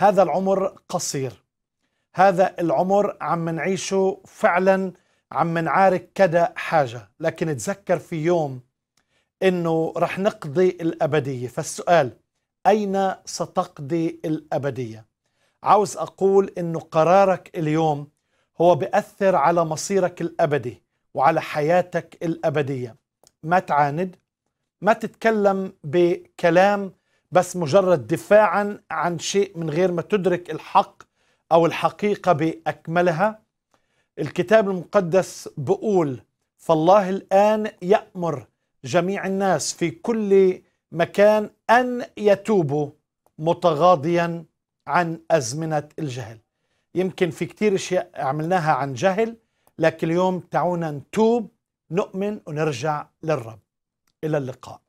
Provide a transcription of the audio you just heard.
هذا العمر قصير هذا العمر عم نعيشه فعلا عم نعارك كذا حاجة لكن تذكر في يوم انه رح نقضي الأبدية فالسؤال أين ستقضي الأبدية عاوز أقول انه قرارك اليوم هو بأثر على مصيرك الأبدي وعلى حياتك الأبدية ما تعاند ما تتكلم بكلام بس مجرد دفاعا عن شيء من غير ما تدرك الحق أو الحقيقة بأكملها الكتاب المقدس بقول فالله الآن يأمر جميع الناس في كل مكان أن يتوبوا متغاضيا عن أزمنة الجهل يمكن في كتير اشياء عملناها عن جهل لكن اليوم تعونا نتوب نؤمن ونرجع للرب الى اللقاء